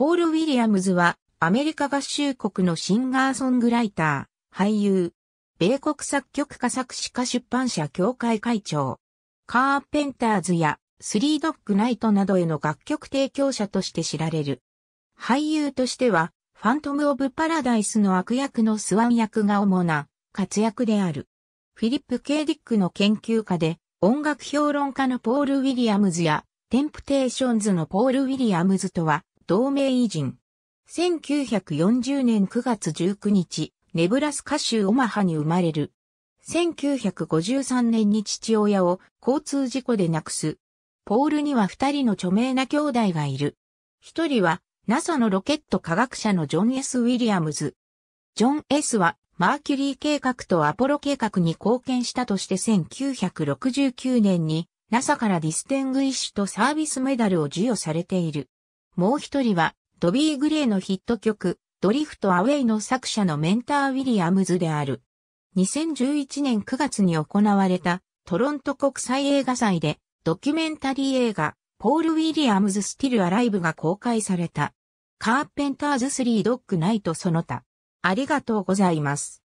ポール・ウィリアムズは、アメリカ合衆国のシンガーソングライター、俳優、米国作曲家作詞家出版社協会会長、カーペンターズやスリードッグナイトなどへの楽曲提供者として知られる。俳優としては、ファントム・オブ・パラダイスの悪役のスワン役が主な活躍である。フィリップ・ケイ・ディックの研究家で、音楽評論家のポール・ウィリアムズや、テンプテーションズのポール・ウィリアムズとは、同盟偉人。1940年9月19日、ネブラスカ州オマハに生まれる。1953年に父親を交通事故で亡くす。ポールには二人の著名な兄弟がいる。一人は NASA のロケット科学者のジョン・ S・ ウィリアムズ。ジョン・ S はマーキュリー計画とアポロ計画に貢献したとして1969年に NASA からディステングイッシュとサービスメダルを授与されている。もう一人は、ドビー・グレイのヒット曲、ドリフト・アウェイの作者のメンター・ウィリアムズである。2011年9月に行われた、トロント国際映画祭で、ドキュメンタリー映画、ポール・ウィリアムズ・スティル・アライブが公開された。カーペンターズ・スリー・ドッグ・ナイト・その他。ありがとうございます。